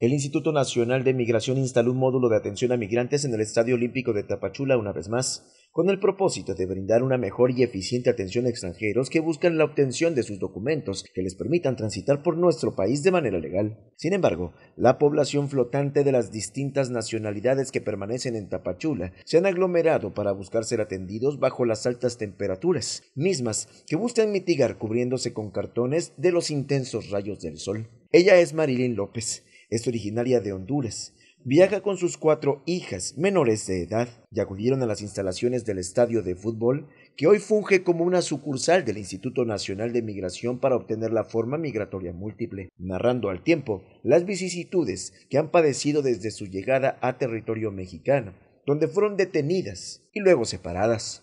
El Instituto Nacional de Migración instaló un módulo de atención a migrantes en el Estadio Olímpico de Tapachula una vez más, con el propósito de brindar una mejor y eficiente atención a extranjeros que buscan la obtención de sus documentos que les permitan transitar por nuestro país de manera legal. Sin embargo, la población flotante de las distintas nacionalidades que permanecen en Tapachula se han aglomerado para buscar ser atendidos bajo las altas temperaturas, mismas que buscan mitigar cubriéndose con cartones de los intensos rayos del sol. Ella es Marilyn López es originaria de Honduras. Viaja con sus cuatro hijas menores de edad y acudieron a las instalaciones del estadio de fútbol que hoy funge como una sucursal del Instituto Nacional de Migración para obtener la forma migratoria múltiple, narrando al tiempo las vicisitudes que han padecido desde su llegada a territorio mexicano, donde fueron detenidas y luego separadas.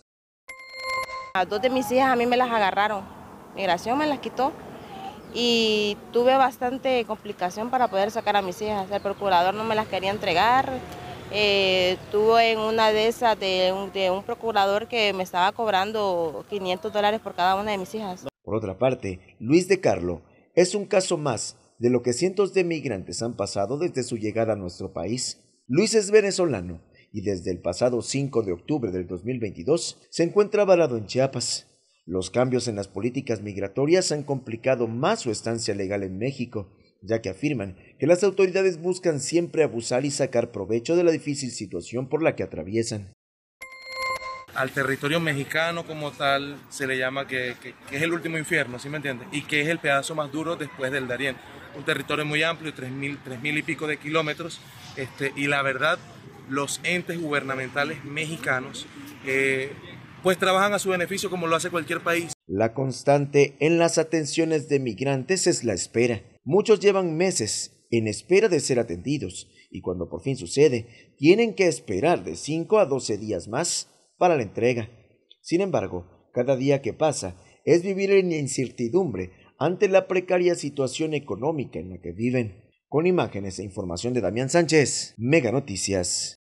A dos de mis hijas a mí me las agarraron, migración me las quitó y tuve bastante complicación para poder sacar a mis hijas. El procurador no me las quería entregar. Eh, en una de esas de un, de un procurador que me estaba cobrando 500 dólares por cada una de mis hijas. Por otra parte, Luis de Carlo es un caso más de lo que cientos de migrantes han pasado desde su llegada a nuestro país. Luis es venezolano y desde el pasado 5 de octubre del 2022 se encuentra varado en Chiapas. Los cambios en las políticas migratorias han complicado más su estancia legal en México, ya que afirman que las autoridades buscan siempre abusar y sacar provecho de la difícil situación por la que atraviesan. Al territorio mexicano como tal se le llama que, es el último infierno, ¿sí me entiendes? Y que es el pedazo más duro después del Darién. Un territorio muy amplio, 3.000 y pico de kilómetros, este, y la verdad, los entes gubernamentales mexicanos eh, pues trabajan a su beneficio como lo hace cualquier país. La constante en las atenciones de migrantes es la espera. Muchos llevan meses en espera de ser atendidos y cuando por fin sucede, tienen que esperar de 5 a 12 días más para la entrega. Sin embargo, cada día que pasa es vivir en incertidumbre ante la precaria situación económica en la que viven. Con imágenes e información de Damián Sánchez, Mega Noticias.